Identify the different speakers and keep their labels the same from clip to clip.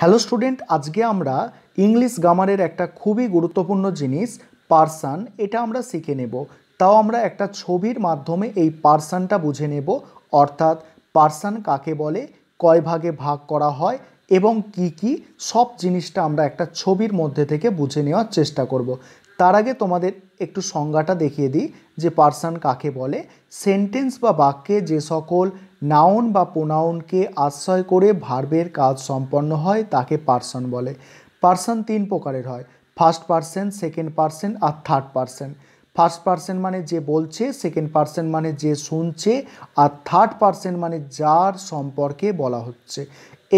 Speaker 1: Hello student আজকে আমরা English গ্রামারের একটা খুবই গুরুত্বপূর্ণ জিনিস পার্সান এটা আমরা শিখে নেব তাও আমরা একটা ছবির মাধ্যমে এই পার্সানটা বুঝে নেব অর্থাৎ পার্সান কাকে বলে কয় ভাগে ভাগ করা হয় এবং কি কি সব জিনিসটা আমরা একটা ছবির মধ্যে থেকে বুঝে নেওয়ার চেষ্টা করব। তার আগে তোমাদের একটু সংজ্ঞাটা দেখিয়ে দিই যে পার্সান কাকে বলে সেন্টেন্স বা বাক্যে যে সকল নাউন বা প্রোনাউনকে আশ্রয় করে ভার্বের কাজ সম্পন্ন হয় তাকে পার্সন বলে পার্সন তিন প্রকারের হয় ফার্স্ট পার্সন সেকেন্ড পার্সন আর থার্ড পার্সন ফার্স্ট পার্সন মানে যে বলছে সেকেন্ড পার্সন মানে যে শুনছে আর থার্ড পার্সন মানে যার সম্পর্কে বলা হচ্ছে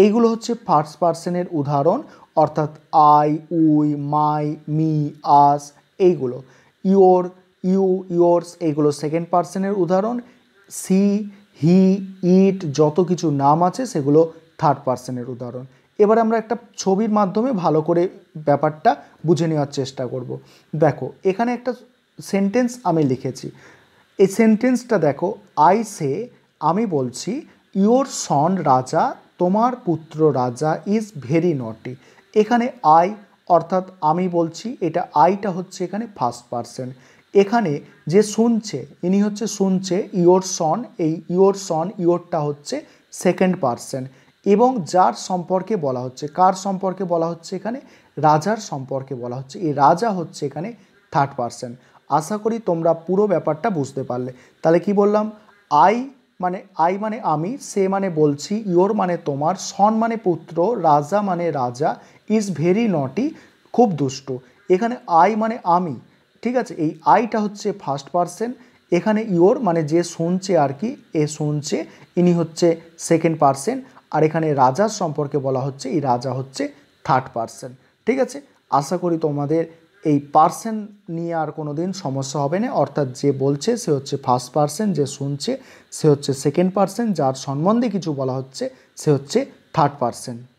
Speaker 1: এইগুলো হচ্ছে ফার্স্ট পার্সনের উদাহরণ অর্থাৎ I we my me us এইগুলো ইয়োর ইউ ইয়োর্স এইগুলো সেকেন্ড পার্সনের উদাহরণ সি হি ইট যত কিছু নাম আছে সেগুলো থার্ড পার্সনের উদাহরণ এবার আমরা একটা ছবির মাধ্যমে ভালো করে ব্যাপারটা বুঝে নেওয়ার চেষ্টা করব। দেখো এখানে একটা সেন্টেন্স আমি লিখেছি এই সেন্টেন্সটা দেখো আই সে আমি বলছি ইওর সন রাজা তোমার পুত্র রাজা ইজ ভেরি নটি এখানে আই অর্থাৎ আমি বলছি এটা আইটা হচ্ছে এখানে ফার্স্ট পার্সন এখানে যে শুনছে ইনি হচ্ছে শুনছে ইয়োর সন এই ইয়োর সন ইয়োরটা হচ্ছে সেকেন্ড পার্সন এবং যার সম্পর্কে বলা হচ্ছে কার সম্পর্কে বলা হচ্ছে এখানে রাজার সম্পর্কে বলা হচ্ছে এই রাজা হচ্ছে এখানে থার্ড পার্সন আশা করি তোমরা পুরো ব্যাপারটা বুঝতে পারলে তাহলে কি বললাম আই মানে আই মানে আমি সে মানে বলছি ইয়োর মানে তোমার সন মানে পুত্র রাজা মানে রাজা ইজ ভেরি নটি খুব দুষ্ট এখানে আই মানে আমি ঠিক আছে এই আইটা হচ্ছে ফার্স্ট পার্সন এখানে ইওর মানে যে শুনছে আর কি এ শুনছে ইনি হচ্ছে সেকেন্ড পার্সন আর এখানে রাজার সম্পর্কে বলা হচ্ছে এই রাজা হচ্ছে থার্ড পার্সন ঠিক আছে আশা করি তোমাদের এই পার্সন নিয়ে আর কোনো দিন সমস্যা হবে না অর্থাৎ যে বলছে সে হচ্ছে ফার্স্ট পার্সন যে শুনছে সে হচ্ছে সেকেন্ড পার্সন যার সম্বন্ধে কিছু বলা হচ্ছে সে হচ্ছে থার্ড পার্সেন্ট